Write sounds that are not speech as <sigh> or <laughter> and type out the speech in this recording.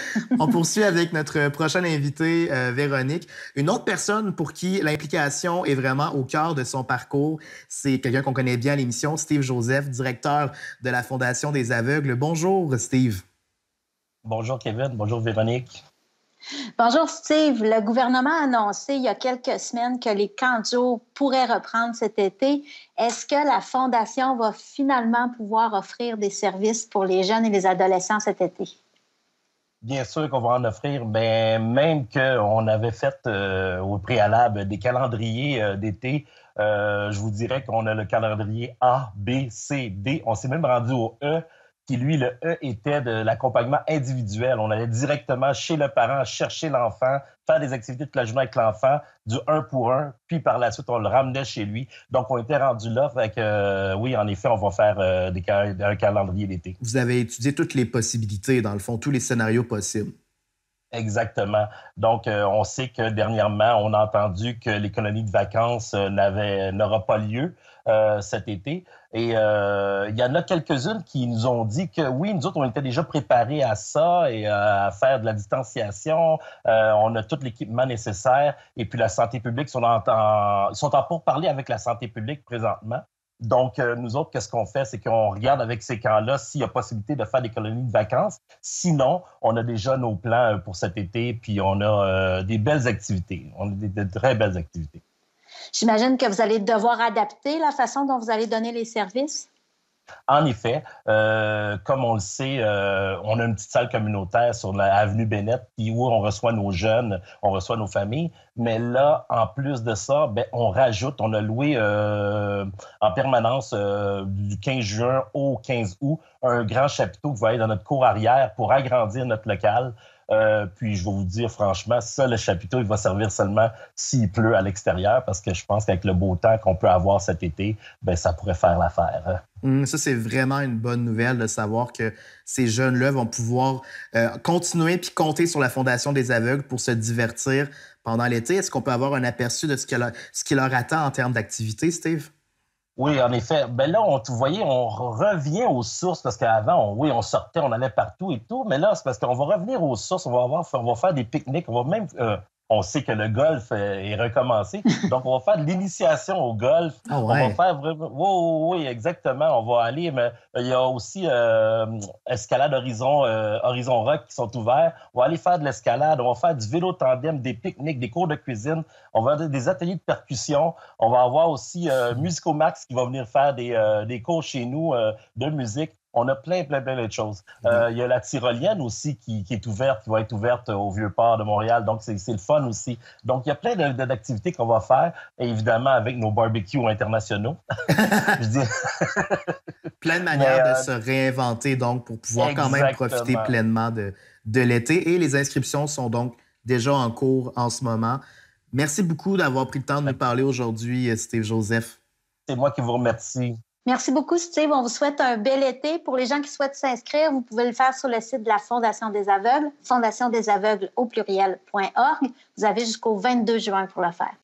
<laughs> On poursuit avec notre prochaine invitée, euh, Véronique. Une autre personne pour qui l'implication est vraiment au cœur de son parcours, c'est quelqu'un qu'on connaît bien à l'émission, Steve Joseph, directeur de la Fondation des aveugles. Bonjour, Steve. Bonjour, Kevin. Bonjour, Véronique. Bonjour Steve. Le gouvernement a annoncé il y a quelques semaines que les camps pourraient reprendre cet été. Est-ce que la Fondation va finalement pouvoir offrir des services pour les jeunes et les adolescents cet été? bien sûr qu'on va en offrir, mais ben, même qu'on avait fait euh, au préalable des calendriers euh, d'été, euh, je vous dirais qu'on a le calendrier A, B, C, D. On s'est même rendu au E qui, lui, le E était de l'accompagnement individuel. On allait directement chez le parent chercher l'enfant, faire des activités de la journée avec l'enfant, du un pour un, puis par la suite, on le ramenait chez lui. Donc, on était rendu là. Fait que, euh, oui, en effet, on va faire euh, un calendrier d'été. Vous avez étudié toutes les possibilités, dans le fond, tous les scénarios possibles. Exactement. Donc, euh, on sait que dernièrement, on a entendu que l'économie de vacances euh, euh, n'aura pas lieu cet été. Et il y en a quelques-unes qui nous ont dit que oui, nous autres, on était déjà préparés à ça et à faire de la distanciation. on a tout l'équipement nécessaire. Et puis la santé publique, sont en, en, sont en pourparlers avec la santé publique présentement. Donc, euh, nous autres, qu'est-ce qu'on fait? C'est qu'on regarde avec ces camps-là s'il y a possibilité de faire des colonies de vacances. Sinon, on a déjà nos plans euh, pour cet été, puis on a euh, des belles activités. On a des, très belles activités. J'imagine que vous allez devoir adapter la façon dont vous allez donner les services. En effet, euh, comme on le sait, euh, on a une petite salle communautaire sur l'avenue Bennett où on reçoit nos jeunes, on reçoit nos familles. Mais là, en plus de ça, ben, on rajoute, on a loué euh, en permanence du 15 juin au 15 août un grand chapiteau qui va être dans notre cour arrière pour agrandir notre local. Euh, puis je vais vous dire franchement, ça, le chapiteau, il va servir seulement s'il pleut à l'extérieur, parce que je pense qu'avec le beau temps qu'on peut avoir cet été, ben, ça pourrait faire l'affaire. Hein. Mmh, ça, c'est vraiment une bonne nouvelle de savoir que ces jeunes-là vont pouvoir euh, continuer puis compter sur la Fondation des aveugles pour se divertir pendant l'été. Est-ce qu'on peut avoir un aperçu de ce, ce qui leur attend en termes d'activité, Steve? Oui, en effet. Ben là, on, vous voyez, on revient aux sources parce qu'avant, oui, on sortait, on allait partout et tout, mais là, c'est parce qu'on va revenir aux sources, on va avoir, on va faire des pique-niques, on va même euh, on sait que le golf euh, est recommencé. <laughs> Donc, on va faire de l'initiation au golf. Ah on va faire vraiment... Oui, exactement. On va aller, mais euh, il y a aussi euh, Escalade Horizon, Horizon Rock qui sont ouverts. On va aller faire de l'escalade. On va faire du vélo tandem, des pique-niques, des cours de cuisine. On va avoir des ateliers de percussion. On va avoir aussi Musico Max qui va venir faire des, des cours chez nous de musique. On a plein, plein, plein de choses. Mhm. Euh, il y a la tyrolienne aussi qui, est ouverte, qui va être ouverte au Vieux-Port de Montréal. Donc, c'est le fun aussi. Donc, il y a plein d'activités qu'on va faire, évidemment, avec nos barbecues internationaux. <laughs> Je dis... <laughs> plein de manières de euh, se réinventer, donc, pour pouvoir quand même profiter pleinement de, de l'été. Et les inscriptions sont donc déjà en cours en ce moment. Merci beaucoup d'avoir pris le temps de nous parler aujourd'hui, euh, Steve Joseph. C'est moi qui vous remercie. Merci beaucoup, Steve. On vous souhaite un bel été. Pour les gens qui souhaitent s'inscrire, vous pouvez le faire sur le site de la Fondation des aveugles, fondationdesaveugles Vous avez jusqu'au 22 juin pour le faire.